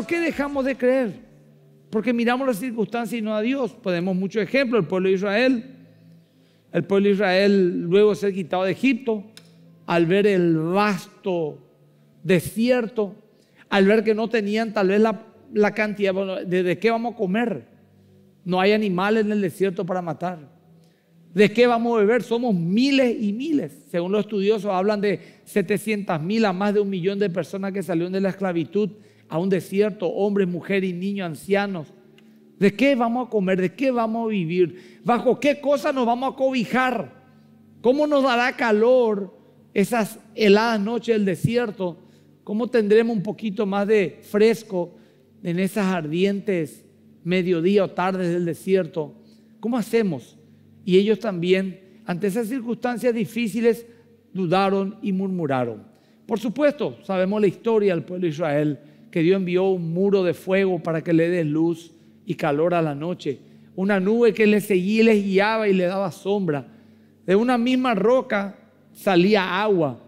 ¿por qué dejamos de creer? Porque miramos las circunstancias y no a Dios. Podemos muchos ejemplos, el pueblo de Israel. El pueblo de Israel luego ser quitado de Egipto, al ver el vasto desierto, al ver que no tenían tal vez la, cantidad, bueno, ¿de, ¿de qué vamos a comer? No hay animales en el desierto para matar. ¿De qué vamos a beber? Somos miles y miles. Según los estudiosos hablan de 700 mil a más de un millón de personas que salieron de la esclavitud a un desierto, hombres, mujeres, niños, ancianos. ¿De qué vamos a comer? ¿De qué vamos a vivir? ¿Bajo qué cosa nos vamos a cobijar? ¿Cómo nos dará calor esas heladas noches del desierto? ¿Cómo tendremos un poquito más de fresco en esas ardientes mediodía o tardes del desierto? ¿Cómo hacemos? Y ellos también, ante esas circunstancias difíciles, dudaron y murmuraron. Por supuesto, sabemos la historia del pueblo de Israel que Dios envió un muro de fuego para que le des luz y calor a la noche, una nube que le seguía y les guiaba y le daba sombra. De una misma roca salía agua,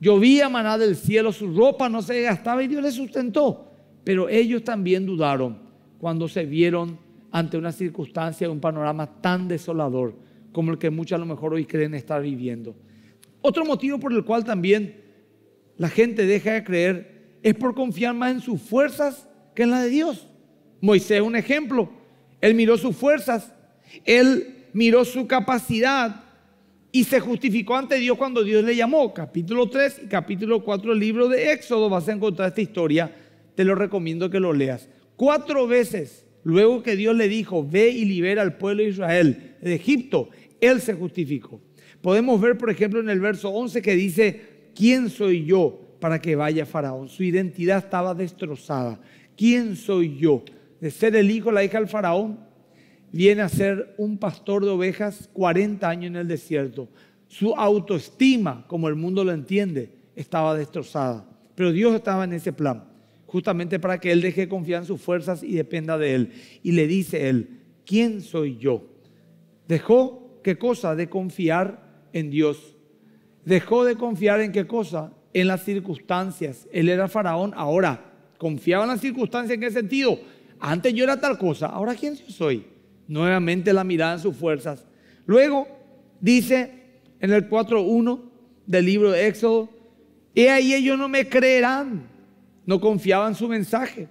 llovía maná del cielo, su ropa no se gastaba y Dios le sustentó. Pero ellos también dudaron cuando se vieron ante una circunstancia, un panorama tan desolador como el que muchos a lo mejor hoy creen estar viviendo. Otro motivo por el cual también la gente deja de creer es por confiar más en sus fuerzas que en las de Dios. Moisés es un ejemplo. Él miró sus fuerzas, él miró su capacidad y se justificó ante Dios cuando Dios le llamó. Capítulo 3 y capítulo 4 del libro de Éxodo vas a encontrar esta historia. Te lo recomiendo que lo leas. Cuatro veces, luego que Dios le dijo, ve y libera al pueblo de Israel de Egipto, él se justificó. Podemos ver, por ejemplo, en el verso 11 que dice, ¿quién soy yo para que vaya Faraón. Su identidad estaba destrozada. ¿Quién soy yo? De ser el hijo, la hija del Faraón, viene a ser un pastor de ovejas 40 años en el desierto. Su autoestima, como el mundo lo entiende, estaba destrozada. Pero Dios estaba en ese plan, justamente para que él deje confiar en sus fuerzas y dependa de él. Y le dice él, ¿quién soy yo? Dejó, ¿qué cosa? De confiar en Dios. Dejó de confiar en qué cosa? en las circunstancias. Él era faraón ahora. Confiaba en las circunstancias en ese sentido. Antes yo era tal cosa, ahora quién soy. Nuevamente la mirada en sus fuerzas. Luego dice en el 4.1 del libro de Éxodo, he ahí ellos no me creerán, no confiaban su mensaje.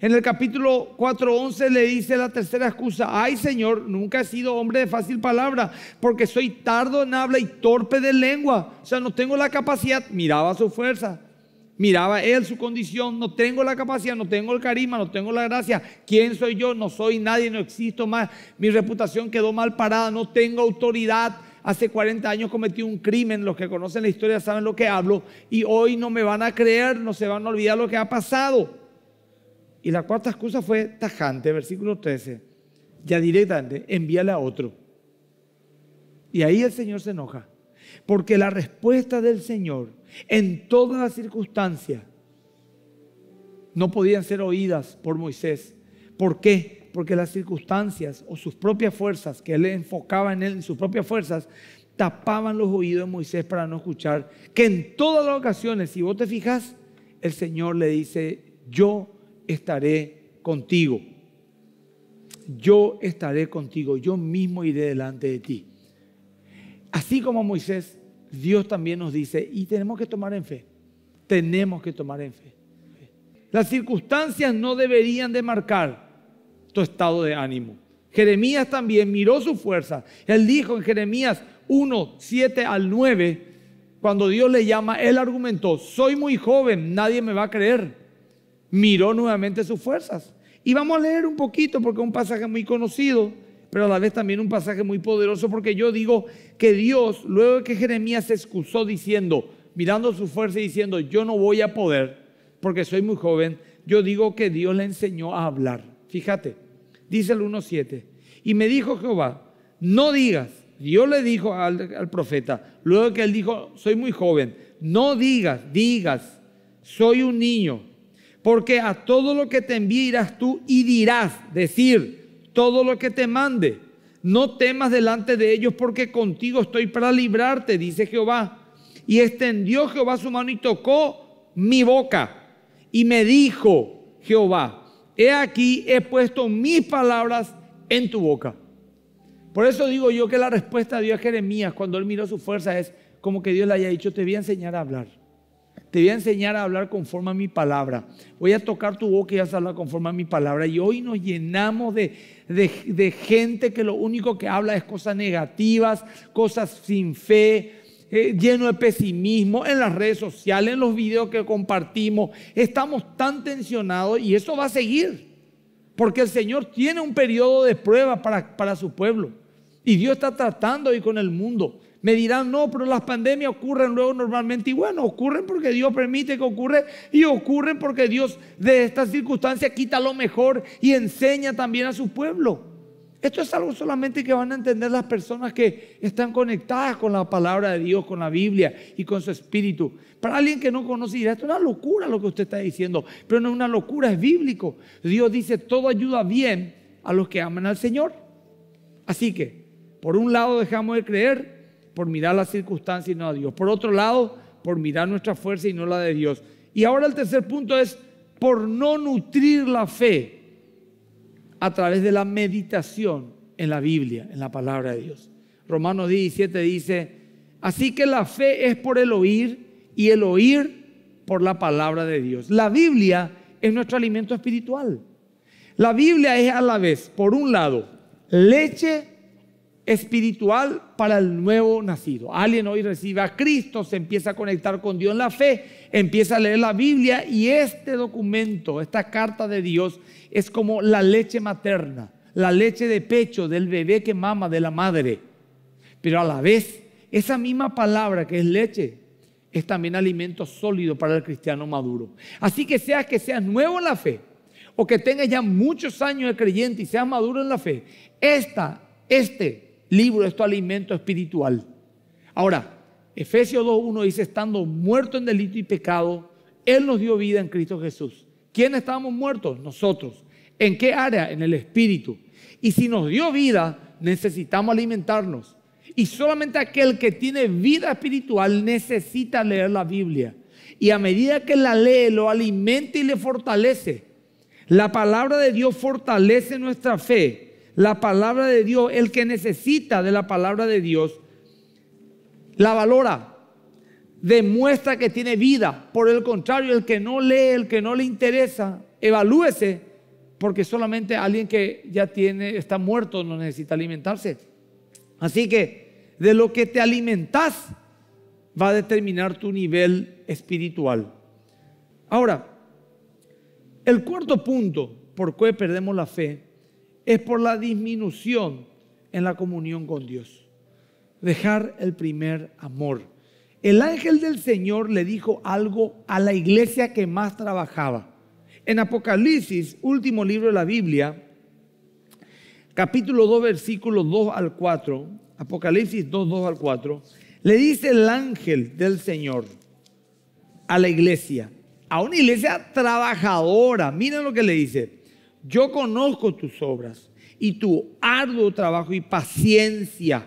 En el capítulo 4.11 le dice la tercera excusa, ay Señor, nunca he sido hombre de fácil palabra, porque soy tardo en habla y torpe de lengua. O sea, no tengo la capacidad, miraba su fuerza, miraba él su condición, no tengo la capacidad, no tengo el carisma, no tengo la gracia. ¿Quién soy yo? No soy nadie, no existo más. Mi reputación quedó mal parada, no tengo autoridad. Hace 40 años cometí un crimen, los que conocen la historia saben lo que hablo, y hoy no me van a creer, no se van a olvidar lo que ha pasado. Y la cuarta excusa fue tajante, versículo 13. Ya directamente, envíale a otro. Y ahí el Señor se enoja. Porque la respuesta del Señor en todas las circunstancias no podían ser oídas por Moisés. ¿Por qué? Porque las circunstancias o sus propias fuerzas, que él enfocaba en él, en sus propias fuerzas, tapaban los oídos de Moisés para no escuchar. Que en todas las ocasiones, si vos te fijas, el Señor le dice, yo estaré contigo. Yo estaré contigo, yo mismo iré delante de ti. Así como Moisés, Dios también nos dice, y tenemos que tomar en fe, tenemos que tomar en fe. Las circunstancias no deberían de marcar tu estado de ánimo. Jeremías también miró su fuerza. Él dijo en Jeremías 1, 7 al 9, cuando Dios le llama, él argumentó, soy muy joven, nadie me va a creer miró nuevamente sus fuerzas. Y vamos a leer un poquito porque es un pasaje muy conocido, pero a la vez también un pasaje muy poderoso porque yo digo que Dios, luego que Jeremías se excusó diciendo, mirando su fuerza y diciendo, yo no voy a poder porque soy muy joven, yo digo que Dios le enseñó a hablar. Fíjate, dice el 1.7, y me dijo Jehová, no digas, Dios le dijo al, al profeta, luego que él dijo, soy muy joven, no digas, digas, soy un niño porque a todo lo que te envíe tú y dirás, decir, todo lo que te mande. No temas delante de ellos porque contigo estoy para librarte, dice Jehová. Y extendió Jehová su mano y tocó mi boca. Y me dijo Jehová, he aquí, he puesto mis palabras en tu boca. Por eso digo yo que la respuesta de Dios a Jeremías cuando él miró su fuerza es como que Dios le haya dicho, te voy a enseñar a hablar. Te voy a enseñar a hablar conforme a mi palabra. Voy a tocar tu boca y vas a hablar conforme a mi palabra. Y hoy nos llenamos de, gente que lo único que habla es cosas negativas, cosas sin fe, eh, lleno de pesimismo en las redes sociales, en los videos que compartimos. Estamos tan tensionados y eso va a seguir. Porque el Señor tiene un periodo de prueba para, para su pueblo. Y Dios está tratando hoy con el mundo. Me dirán, no, pero las pandemias ocurren luego normalmente. Y bueno, ocurren porque Dios permite que ocurra y ocurren porque Dios de estas circunstancias quita lo mejor y enseña también a su pueblo. Esto es algo solamente que van a entender las personas que están conectadas con la palabra de Dios, con la Biblia y con su espíritu. Para alguien que no conoce, dirá, esto es una locura lo que usted está diciendo, pero no es una locura, es bíblico. Dios dice, todo ayuda bien a los que aman al Señor. Así que, por un lado dejamos de creer, por mirar las circunstancias y no a Dios. Por otro lado, por mirar nuestra fuerza y no la de Dios. Y ahora el tercer punto es por no nutrir la fe a través de la meditación en la Biblia, en la palabra de Dios. Romanos 17 dice, así que la fe es por el oír y el oír por la palabra de Dios. La Biblia es nuestro alimento espiritual. La Biblia es a la vez, por un lado, leche espiritual para el nuevo nacido. Alguien hoy recibe a Cristo, se empieza a conectar con Dios en la fe, empieza a leer la Biblia y este documento, esta carta de Dios, es como la leche materna, la leche de pecho del bebé que mama de la madre. Pero a la vez, esa misma palabra que es leche, es también alimento sólido para el cristiano maduro. Así que sea que seas nuevo en la fe o que tengas ya muchos años de creyente y seas maduro en la fe, esta, este libro de alimento espiritual. Ahora, Efesios 2.1 dice, estando muerto en delito y pecado, Él nos dio vida en Cristo Jesús. ¿Quién estábamos muertos? Nosotros. ¿En qué área? En el espíritu. Y si nos dio vida, necesitamos alimentarnos. Y solamente aquel que tiene vida espiritual necesita leer la Biblia. Y a medida que la lee, lo alimenta y le fortalece. La palabra de Dios fortalece nuestra fe la palabra de Dios, el que necesita de la palabra de Dios, la valora, demuestra que tiene vida. Por el contrario, el que no lee, el que no le interesa, evalúese, porque solamente alguien que ya tiene, está muerto, no necesita alimentarse. Así que de lo que te alimentas va a determinar tu nivel espiritual. Ahora, el cuarto punto por qué perdemos la fe es por la disminución en la comunión con Dios. Dejar el primer amor. El ángel del Señor le dijo algo a la iglesia que más trabajaba. En Apocalipsis, último libro de la Biblia, capítulo 2, versículos 2 al 4, Apocalipsis 2, 2 al 4, le dice el ángel del Señor a la iglesia, a una iglesia trabajadora, miren lo que le dice, yo conozco tus obras y tu arduo trabajo y paciencia,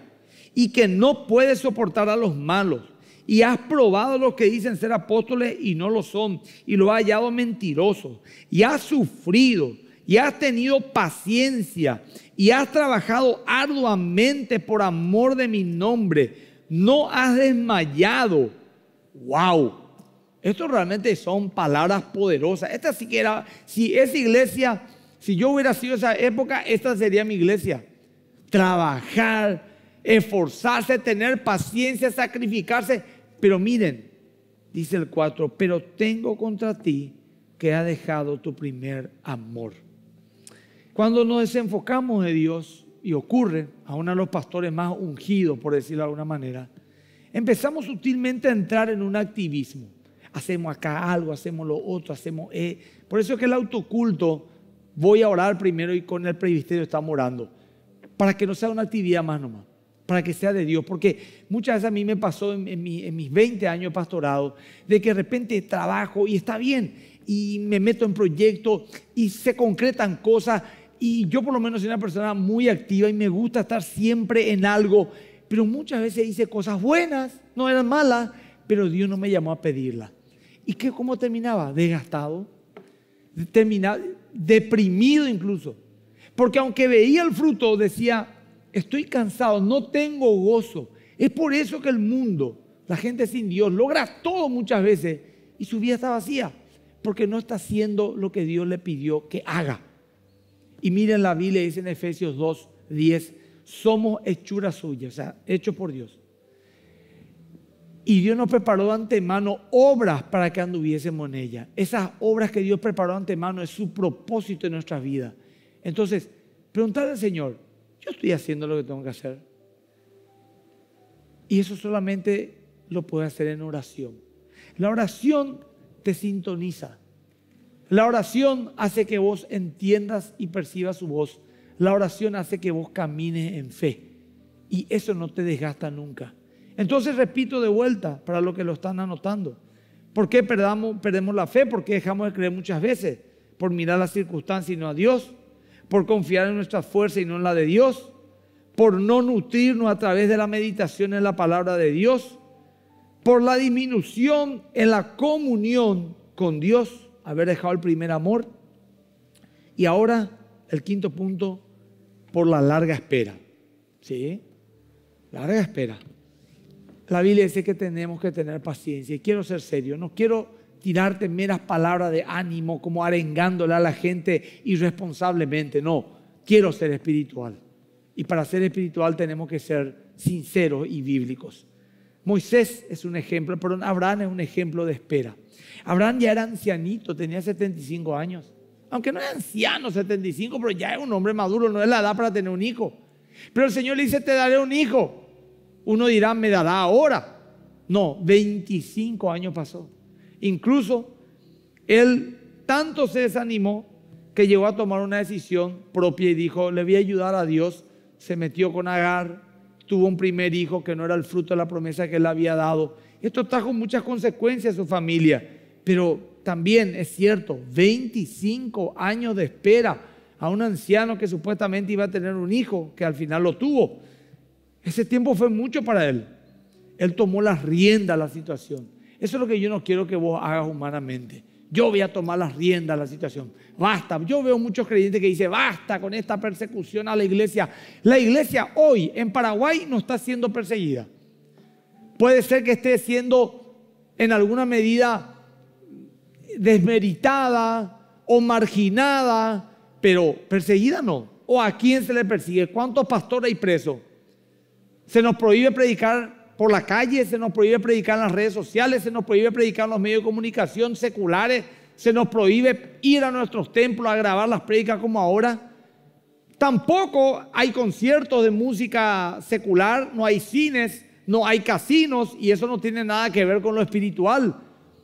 y que no puedes soportar a los malos. Y has probado a los que dicen ser apóstoles y no lo son, y lo has hallado mentirosos, y has sufrido, y has tenido paciencia, y has trabajado arduamente por amor de mi nombre, no has desmayado. ¡Wow! Esto realmente son palabras poderosas. Esta siquiera, si esa iglesia si yo hubiera sido esa época, esta sería mi iglesia. Trabajar, esforzarse, tener paciencia, sacrificarse. Pero miren, dice el 4, pero tengo contra ti que ha dejado tu primer amor. Cuando nos desenfocamos de Dios, y ocurre a uno de los pastores más ungidos, por decirlo de alguna manera, empezamos sutilmente a entrar en un activismo. Hacemos acá algo, hacemos lo otro, hacemos... E. Por eso es que el autoculto voy a orar primero y con el presbiterio estamos orando. Para que no sea una actividad más nomás, para que sea de Dios. Porque muchas veces a mí me pasó en, mis 20 años de pastorado, de que de repente trabajo y está bien, y me meto en proyectos y se concretan cosas. Y yo por lo menos soy una persona muy activa y me gusta estar siempre en algo, pero muchas veces hice cosas buenas, no eran malas, pero Dios no me llamó a pedirla. ¿Y qué, cómo terminaba? Desgastado. Terminaba, deprimido incluso. Porque aunque veía el fruto, decía, estoy cansado, no tengo gozo. Es por eso que el mundo, la gente sin Dios, logra todo muchas veces y su vida está vacía, porque no está haciendo lo que Dios le pidió que haga. Y miren la Biblia, dice en Efesios 2, 10, somos hechuras suyas o sea, hechos por Dios y Dios nos preparó de antemano obras para que anduviésemos en ella. Esas obras que Dios preparó de antemano es su propósito en nuestra vida. Entonces, preguntar al Señor, yo estoy haciendo lo que tengo que hacer. Y eso solamente lo puedes hacer en oración. La oración te sintoniza. La oración hace que vos entiendas y percibas su voz. La oración hace que vos camines en fe. Y eso no te desgasta nunca. Entonces repito de vuelta para los que lo están anotando. ¿Por qué perdamos, perdemos la fe? ¿Por qué dejamos de creer muchas veces? Por mirar las circunstancias y no a Dios. Por confiar en nuestra fuerza y no en la de Dios. Por no nutrirnos a través de la meditación en la palabra de Dios. Por la disminución en la comunión con Dios. Haber dejado el primer amor. Y ahora el quinto punto, por la larga espera. ¿Sí? Larga espera. La Biblia dice que tenemos que tener paciencia. Y quiero ser serio, no quiero tirarte meras palabras de ánimo, como arengándole a la gente irresponsablemente. No, quiero ser espiritual. Y para ser espiritual tenemos que ser sinceros y bíblicos. Moisés es un ejemplo, Pero Abraham es un ejemplo de espera. Abraham ya era ancianito, tenía 75 años. Aunque no es anciano 75, pero ya es un hombre maduro, no es la edad para tener un hijo. Pero el Señor le dice, te daré un hijo. Uno dirá, me dará ahora. No, 25 años pasó. Incluso él tanto se desanimó que llegó a tomar una decisión propia y dijo, le voy a ayudar a Dios. Se metió con Agar, tuvo un primer hijo que no era el fruto de la promesa que él había dado. Esto trajo muchas consecuencias a su familia, pero también es cierto, 25 años de espera a un anciano que supuestamente iba a tener un hijo, que al final lo tuvo. Ese tiempo fue mucho para él. Él tomó las riendas de la situación. Eso es lo que yo no quiero que vos hagas humanamente. Yo voy a tomar las riendas de la situación. Basta. Yo veo muchos creyentes que dicen, basta con esta persecución a la iglesia. La iglesia hoy en Paraguay no está siendo perseguida. Puede ser que esté siendo en alguna medida desmeritada o marginada, pero perseguida no. ¿O a quién se le persigue? ¿Cuántos pastores hay presos? Se nos prohíbe predicar por la calle, se nos prohíbe predicar en las redes sociales, se nos prohíbe predicar en los medios de comunicación seculares, se nos prohíbe ir a nuestros templos a grabar las predicas como ahora. Tampoco hay conciertos de música secular, no hay cines, no hay casinos y eso no tiene nada que ver con lo espiritual.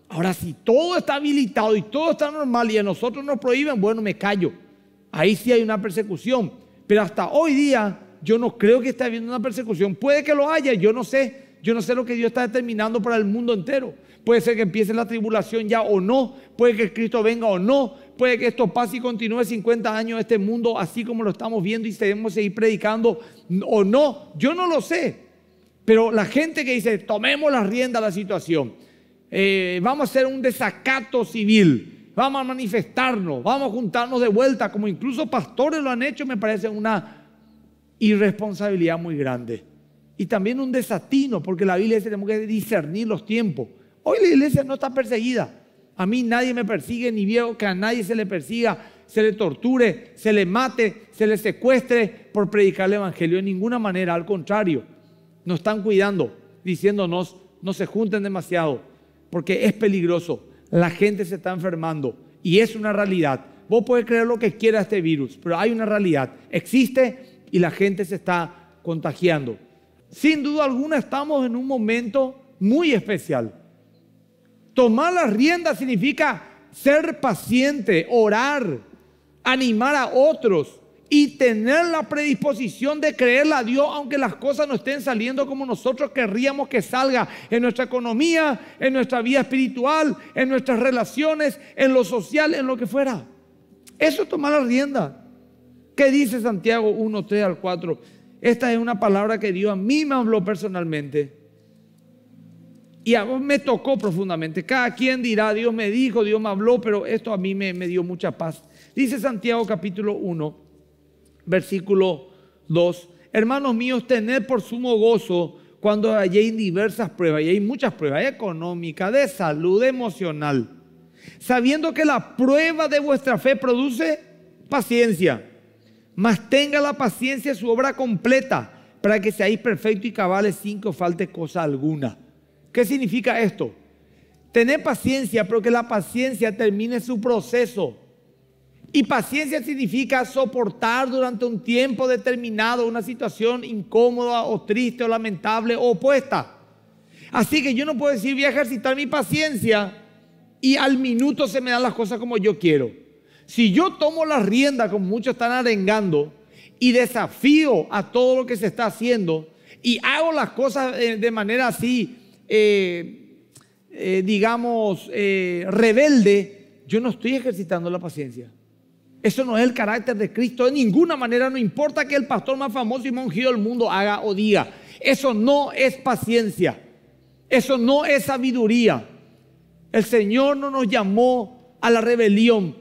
Ahora, si todo está habilitado y todo está normal y a nosotros nos prohíben, bueno, me callo. Ahí sí hay una persecución. Pero hasta hoy día yo no creo que esté habiendo una persecución. Puede que lo haya, yo no sé. Yo no sé lo que Dios está determinando para el mundo entero. Puede ser que empiece la tribulación ya o no. Puede que Cristo venga o no. Puede que esto pase y continúe 50 años este mundo así como lo estamos viendo y debemos seguir predicando o no. Yo no lo sé. Pero la gente que dice, tomemos la rienda la situación. Eh, vamos a hacer un desacato civil. Vamos a manifestarnos. Vamos a juntarnos de vuelta, como incluso pastores lo han hecho, me parece una irresponsabilidad muy grande. Y también un desatino, porque la Biblia dice tenemos que discernir los tiempos. Hoy la iglesia no está perseguida. A mí nadie me persigue, ni veo que a nadie se le persiga, se le torture, se le mate, se le secuestre por predicar el Evangelio. De ninguna manera, al contrario, nos están cuidando, diciéndonos, no se junten demasiado, porque es peligroso. La gente se está enfermando y es una realidad. Vos podés creer lo que quiera este virus, pero hay una realidad. Existe y la gente se está contagiando. Sin duda alguna estamos en un momento muy especial. Tomar las riendas significa ser paciente, orar, animar a otros y tener la predisposición de creerle a Dios aunque las cosas no estén saliendo como nosotros querríamos que salga en nuestra economía, en nuestra vida espiritual, en nuestras relaciones, en lo social, en lo que fuera. Eso es tomar la rienda. ¿Qué dice Santiago 1, 3 al 4? Esta es una palabra que Dios a mí me habló personalmente. Y a vos me tocó profundamente. Cada quien dirá, Dios me dijo, Dios me habló, pero esto a mí me, dio mucha paz. Dice Santiago capítulo 1, versículo 2. Hermanos míos, tened por sumo gozo cuando halléis diversas pruebas, y hay muchas pruebas, económicas, de salud, emocional, sabiendo que la prueba de vuestra fe produce paciencia mas tenga la paciencia su obra completa, para que seáis perfecto y cabales sin que falte cosa alguna. ¿Qué significa esto? Tener paciencia, pero que la paciencia termine su proceso. Y paciencia significa soportar durante un tiempo determinado una situación incómoda o triste o lamentable o opuesta. Así que yo no puedo decir voy a ejercitar mi paciencia y al minuto se me dan las cosas como yo quiero. Si yo tomo la rienda, como muchos están arengando, y desafío a todo lo que se está haciendo, y hago las cosas eh, de manera así, eh, eh, digamos, rebelde, yo no estoy ejercitando la paciencia. Eso no es el carácter de Cristo. De ninguna manera, no importa que el pastor más famoso y más del mundo haga o diga. Eso no es paciencia. Eso no es sabiduría. El Señor no nos llamó a la rebelión.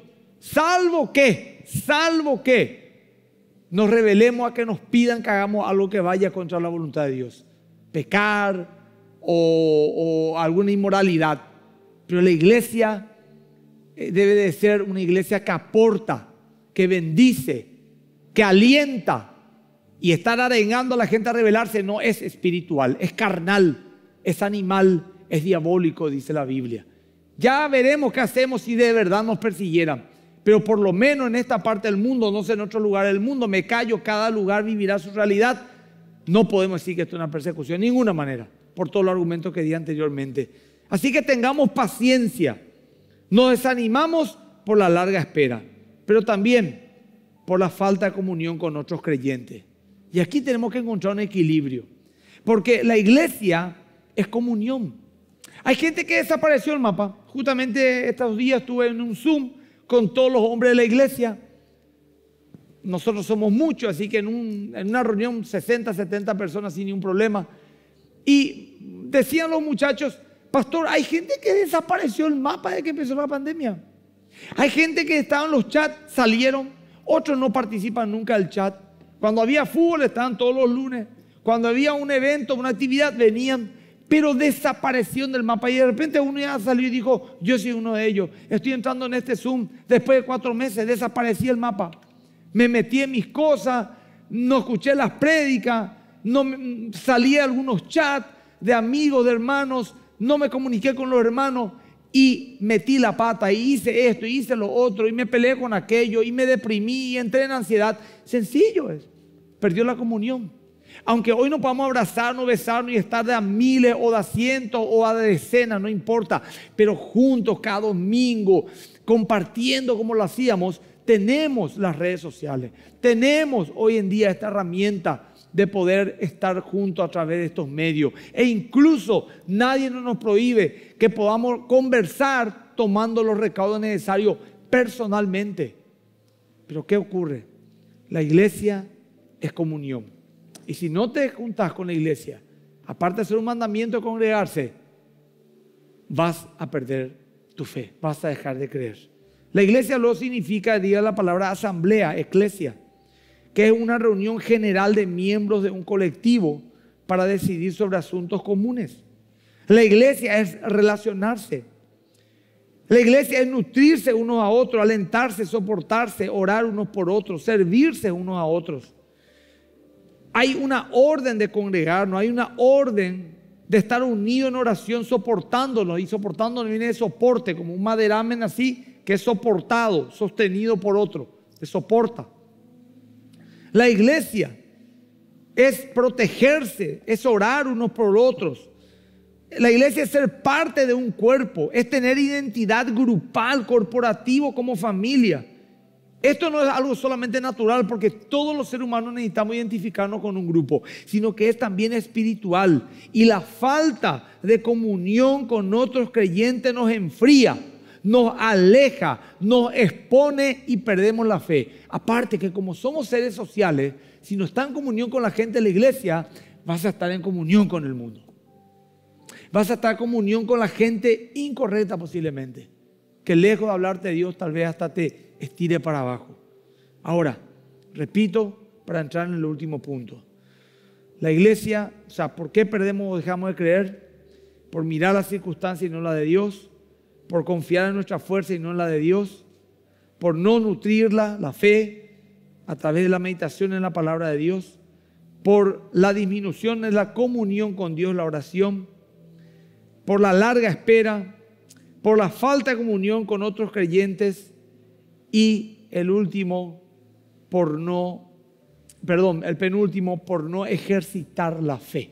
Salvo que, salvo que nos revelemos a que nos pidan que hagamos algo que vaya contra la voluntad de Dios. Pecar o, alguna inmoralidad. Pero la iglesia eh, debe de ser una iglesia que aporta, que bendice, que alienta. Y estar arengando a la gente a rebelarse no es espiritual, es carnal, es animal, es diabólico, dice la Biblia. Ya veremos qué hacemos si de verdad nos persiguieran pero por lo menos en esta parte del mundo, no sé en otro lugar del mundo, me callo, cada lugar vivirá su realidad. No podemos decir que esto es una persecución, de ninguna manera, por todos los argumentos que di anteriormente. Así que tengamos paciencia, nos desanimamos por la larga espera, pero también por la falta de comunión con otros creyentes. Y aquí tenemos que encontrar un equilibrio, porque la iglesia es comunión. Hay gente que desapareció el mapa. Justamente estos días estuve en un Zoom con todos los hombres de la iglesia. Nosotros somos muchos, así que en, una reunión 60, 70 personas sin ningún problema. Y decían los muchachos, pastor, hay gente que desapareció el mapa de que empezó la pandemia. Hay gente que estaba en los chats, salieron, otros no participan nunca del chat. Cuando había fútbol estaban todos los lunes. Cuando había un evento, una actividad, venían pero desapareció del mapa. Y de repente uno ya salió y dijo, yo soy uno de ellos. Estoy entrando en este Zoom. Después de cuatro meses desaparecí el mapa. Me metí en mis cosas, no escuché las prédicas, no, salí a algunos chats de amigos, de hermanos, no me comuniqué con los hermanos y metí la pata y hice esto y hice lo otro y me peleé con aquello y me deprimí y entré en ansiedad. Sencillo es, perdió la comunión. Aunque hoy no podamos abrazarnos, besarnos y estar de a miles o de a cientos o a decenas, no importa. Pero juntos cada domingo, compartiendo como lo hacíamos, tenemos las redes sociales. Tenemos hoy en día esta herramienta de poder estar juntos a través de estos medios. E incluso nadie nos prohíbe que podamos conversar tomando los recaudos necesarios personalmente. Pero ¿qué ocurre? La iglesia es comunión. Y si no te juntas con la iglesia, aparte de ser un mandamiento congregarse, vas a perder tu fe, vas a dejar de creer. La iglesia lo significa, diga la palabra asamblea, eclesia, que es una reunión general de miembros de un colectivo para decidir sobre asuntos comunes. La iglesia es relacionarse. La iglesia es nutrirse uno a otro, alentarse, soportarse, orar unos por otros, servirse unos a otros hay una orden de congregarnos, hay una orden de estar unidos en oración soportándonos. Y soportándonos viene de soporte, como un maderamen así, que es soportado, sostenido por otro, se soporta. La iglesia es protegerse, es orar unos por otros. La iglesia es ser parte de un cuerpo, es tener identidad grupal, corporativo, como familia. Esto no es algo solamente natural porque todos los seres humanos necesitamos identificarnos con un grupo, sino que es también espiritual. Y la falta de comunión con otros creyentes nos enfría, nos aleja, nos expone y perdemos la fe. Aparte que como somos seres sociales, si no está en comunión con la gente de la iglesia, vas a estar en comunión con el mundo. Vas a estar en comunión con la gente incorrecta posiblemente, que lejos de hablarte de Dios tal vez hasta te estire para abajo. Ahora, repito, para entrar en el último punto. La iglesia, o sea, ¿por qué perdemos o dejamos de creer? Por mirar las circunstancias y no la de Dios, por confiar en nuestra fuerza y no en la de Dios, por no nutrirla, la fe, a través de la meditación en la palabra de Dios, por la disminución en la comunión con Dios, la oración, por la larga espera, por la falta de comunión con otros creyentes, y el último por no, perdón, el penúltimo por no ejercitar la fe.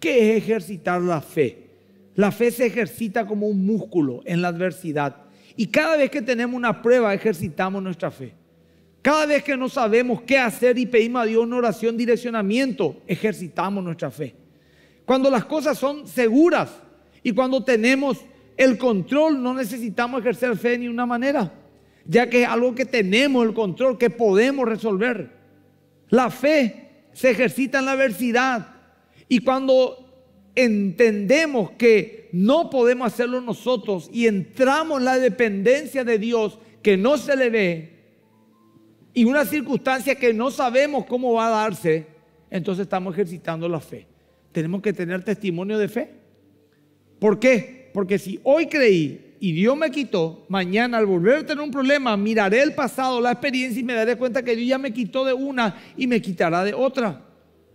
¿Qué es ejercitar la fe? La fe se ejercita como un músculo en la adversidad. Y cada vez que tenemos una prueba, ejercitamos nuestra fe. Cada vez que no sabemos qué hacer y pedimos a Dios una oración, direccionamiento, ejercitamos nuestra fe. Cuando las cosas son seguras y cuando tenemos el control, no necesitamos ejercer fe de ninguna manera ya que es algo que tenemos el control, que podemos resolver. La fe se ejercita en la adversidad y cuando entendemos que no podemos hacerlo nosotros y entramos en la dependencia de Dios que no se le ve y una circunstancia que no sabemos cómo va a darse, entonces estamos ejercitando la fe. Tenemos que tener testimonio de fe. ¿Por qué? Porque si hoy creí y Dios me quitó, mañana al volver a tener un problema, miraré el pasado, la experiencia y me daré cuenta que Dios ya me quitó de una y me quitará de otra.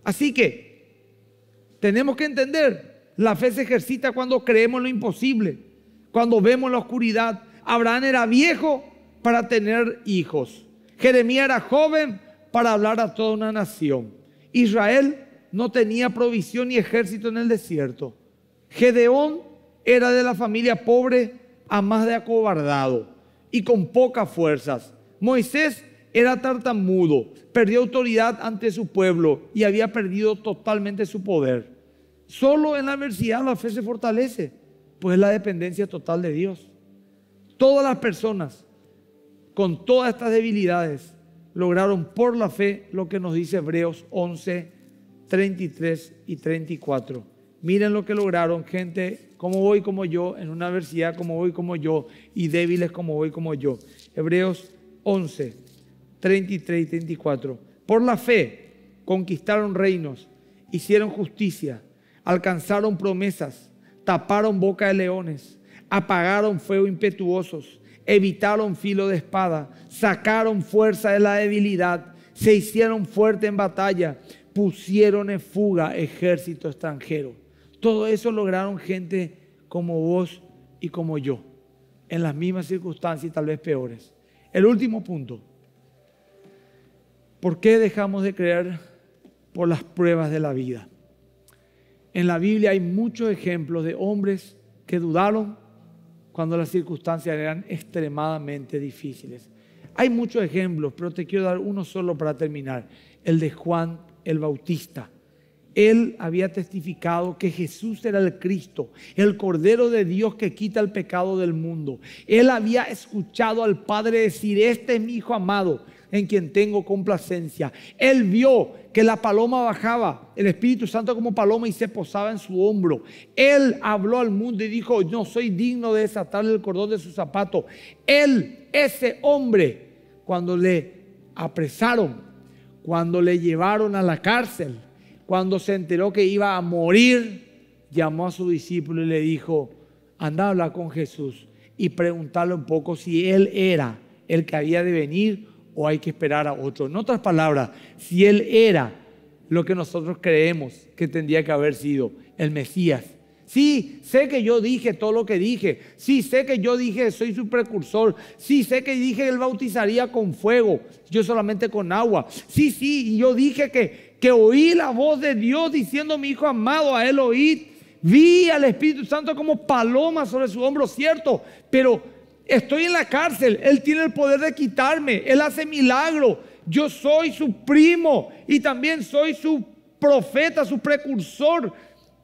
Así que tenemos que entender, la fe se ejercita cuando creemos lo imposible, cuando vemos la oscuridad. Abraham era viejo para tener hijos. Jeremías era joven para hablar a toda una nación. Israel no tenía provisión ni ejército en el desierto. Gedeón era de la familia pobre a más de acobardado y con pocas fuerzas. Moisés era tartamudo, perdió autoridad ante su pueblo y había perdido totalmente su poder. Solo en la adversidad la fe se fortalece, pues es la dependencia total de Dios. Todas las personas con todas estas debilidades lograron por la fe lo que nos dice Hebreos 11, 33 y 34. Miren lo que lograron gente como hoy, como yo, en una adversidad como hoy, como yo, y débiles como hoy, como yo. Hebreos 11, 33 y 34. Por la fe conquistaron reinos, hicieron justicia, alcanzaron promesas, taparon boca de leones, apagaron fuego impetuosos, evitaron filo de espada, sacaron fuerza de la debilidad, se hicieron fuerte en batalla, pusieron en fuga ejército extranjero. Todo eso lograron gente como vos y como yo, en las mismas circunstancias y tal vez peores. El último punto. ¿Por qué dejamos de creer por las pruebas de la vida? En la Biblia hay muchos ejemplos de hombres que dudaron cuando las circunstancias eran extremadamente difíciles. Hay muchos ejemplos, pero te quiero dar uno solo para terminar, el de Juan el Bautista. Él había testificado que Jesús era el Cristo, el Cordero de Dios que quita el pecado del mundo. Él había escuchado al Padre decir, este es mi Hijo amado en quien tengo complacencia. Él vio que la paloma bajaba, el Espíritu Santo como paloma y se posaba en su hombro. Él habló al mundo y dijo, yo soy digno de desatarle el cordón de su zapato. Él, ese hombre, cuando le apresaron, cuando le llevaron a la cárcel, cuando se enteró que iba a morir, llamó a su discípulo y le dijo, anda a hablar con Jesús y preguntarle un poco si él era el que había de venir o hay que esperar a otro. En otras palabras, si él era lo que nosotros creemos que tendría que haber sido el Mesías. Sí, sé que yo dije todo lo que dije. Sí, sé que yo dije soy su precursor. Sí, sé que dije que él bautizaría con fuego, yo solamente con agua. Sí, sí, y yo dije que que oí la voz de Dios diciendo, mi hijo amado, a él oí, Vi al Espíritu Santo como paloma sobre su hombro, cierto, pero estoy en la cárcel, él tiene el poder de quitarme, él hace milagro, yo soy su primo y también soy su profeta, su precursor.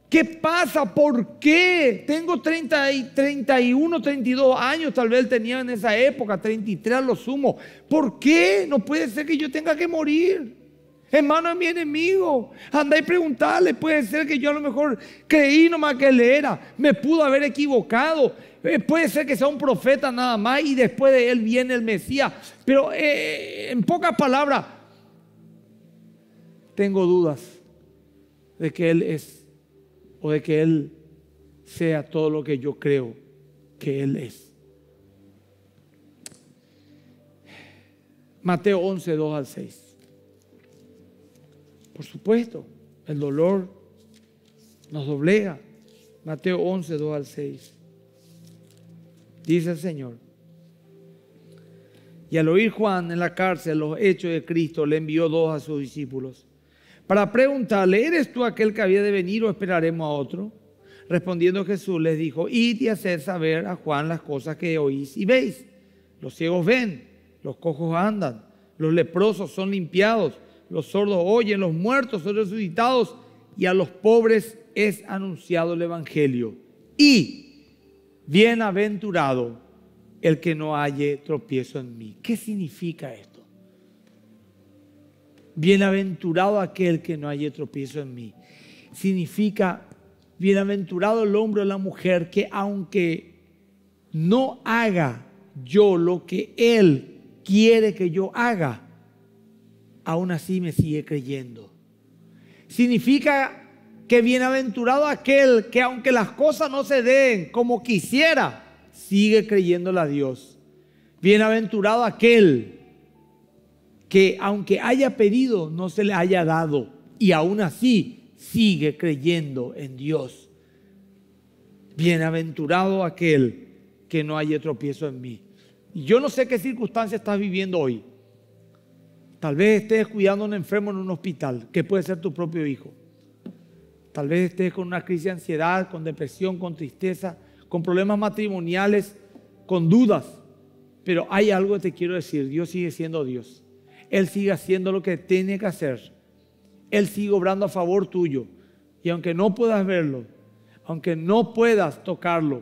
¿Qué pasa? ¿Por qué? Tengo 30 y 31, 32 años, tal vez tenía en esa época, 33 a lo sumo. ¿Por qué? No puede ser que yo tenga que morir hermano es mi enemigo. Anda y preguntarle, puede ser que yo a lo mejor creí nomás que él era, me pudo haber equivocado. Eh, puede ser que sea un profeta nada más y después de él viene el Mesías. Pero eh, en pocas palabras, tengo dudas de que él es o de que él sea todo lo que yo creo que él es. Mateo 11, 2 al 6. Por supuesto, el dolor nos doblega. Mateo 11, 2 al 6. Dice el Señor. Y al oír Juan en la cárcel los hechos de Cristo, le envió dos a sus discípulos para preguntarle, ¿eres tú aquel que había de venir o esperaremos a otro? Respondiendo Jesús les dijo, id y haced saber a Juan las cosas que oís y veis. Los ciegos ven, los cojos andan, los leprosos son limpiados los sordos oyen, los muertos son resucitados y a los pobres es anunciado el Evangelio. Y bienaventurado el que no halle tropiezo en mí. ¿Qué significa esto? Bienaventurado aquel que no halle tropiezo en mí. Significa bienaventurado el hombre o la mujer que aunque no haga yo lo que él quiere que yo haga, aún así me sigue creyendo. Significa que bienaventurado aquel que aunque las cosas no se den como quisiera, sigue creyéndole a Dios. Bienaventurado aquel que aunque haya pedido, no se le haya dado. Y aún así sigue creyendo en Dios. Bienaventurado aquel que no haya tropiezo en mí. Yo no sé qué circunstancia estás viviendo hoy. Tal vez estés cuidando a un enfermo en un hospital, que puede ser tu propio hijo. Tal vez estés con una crisis de ansiedad, con depresión, con tristeza, con problemas matrimoniales, con dudas. Pero hay algo que te quiero decir, Dios sigue siendo Dios. Él sigue haciendo lo que tiene que hacer. Él sigue obrando a favor tuyo. Y aunque no puedas verlo, aunque no puedas tocarlo,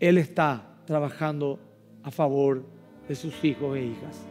Él está trabajando a favor de sus hijos e hijas.